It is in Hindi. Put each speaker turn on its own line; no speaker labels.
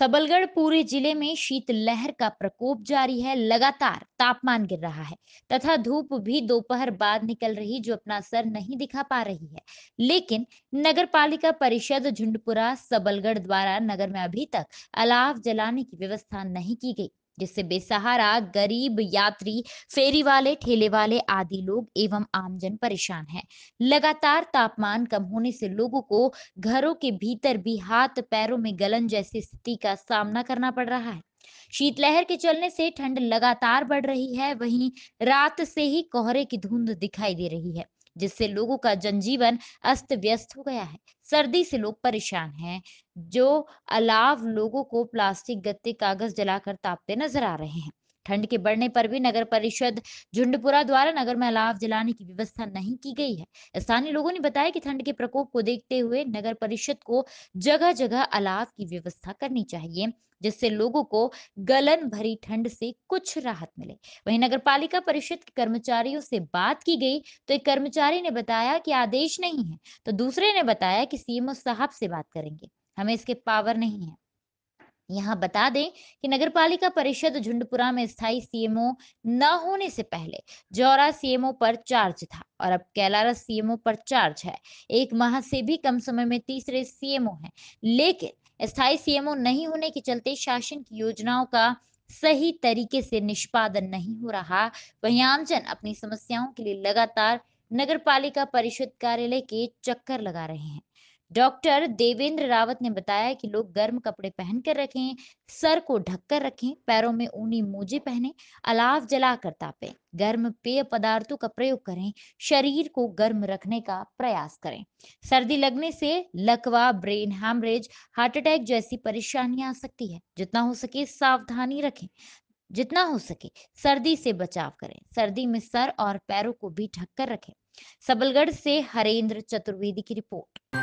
सबलगढ़ पूरे जिले में शीतलहर का प्रकोप जारी है लगातार तापमान गिर रहा है तथा धूप भी दोपहर बाद निकल रही जो अपना असर नहीं दिखा पा रही है लेकिन नगर पालिका परिषद झुंडपुरा सबलगढ़ द्वारा नगर में अभी तक अलाव जलाने की व्यवस्था नहीं की गई जिससे बेसहारा गरीब यात्री फेरी वाले ठेले वाले आदि लोग एवं आमजन परेशान है लगातार तापमान कम होने से लोगों को घरों के भीतर भी हाथ पैरों में गलन जैसी स्थिति का सामना करना पड़ रहा है शीतलहर के चलने से ठंड लगातार बढ़ रही है वहीं रात से ही कोहरे की धुंध दिखाई दे रही है जिससे लोगों का जनजीवन अस्त व्यस्त हो गया है सर्दी से लोग परेशान हैं जो अलाव लोगों को प्लास्टिक गत्ते कागज जलाकर तापते नजर आ रहे हैं ठंड के बढ़ने पर भी नगर परिषद झुंडपुरा द्वारा नगर में अलाव जलाने की व्यवस्था नहीं की गई है स्थानीय लोगों ने बताया कि ठंड के प्रकोप को देखते हुए नगर परिषद को जगह जगह अलाव की व्यवस्था करनी चाहिए जिससे लोगों को गलन भरी ठंड से कुछ राहत मिले वहीं नगर पालिका परिषद के कर्मचारियों से बात की गई तो एक कर्मचारी ने बताया कि आदेश नहीं है तो दूसरे ने बताया कि सीएमओ साहब से बात करेंगे हमें इसके पावर नहीं है यहाँ बता दें कि नगरपालिका परिषद झुंडपुरा में स्थायी सीएमओ न होने से पहले जौरा सीएमओ पर चार्ज था और अब कैलारस सीएमओ पर चार्ज है एक माह से भी कम समय में तीसरे सीएमओ हैं लेकिन स्थायी सीएमओ नहीं होने के चलते शासन की योजनाओं का सही तरीके से निष्पादन नहीं हो रहा वही आमजन अपनी समस्याओं के लिए लगातार पालिका परिषद कार्यालय के चक्कर लगा रहे हैं डॉक्टर देवेंद्र रावत ने बताया कि लोग गर्म कपड़े पहनकर रखें सर को ढककर रखें पैरों में ऊनी मोजे पहने अलाव जलाकर तापे गर्म पेय पदार्थों का प्रयोग करें शरीर को गर्म रखने का प्रयास करें सर्दी लगने से लकवा ब्रेन हैमरेज हार्ट अटैक जैसी परेशानियां आ सकती है जितना हो सके सावधानी रखें जितना हो सके सर्दी से बचाव करें सर्दी में सर और पैरों को भी ढककर रखें सबलगढ़ से हरेंद्र चतुर्वेदी की रिपोर्ट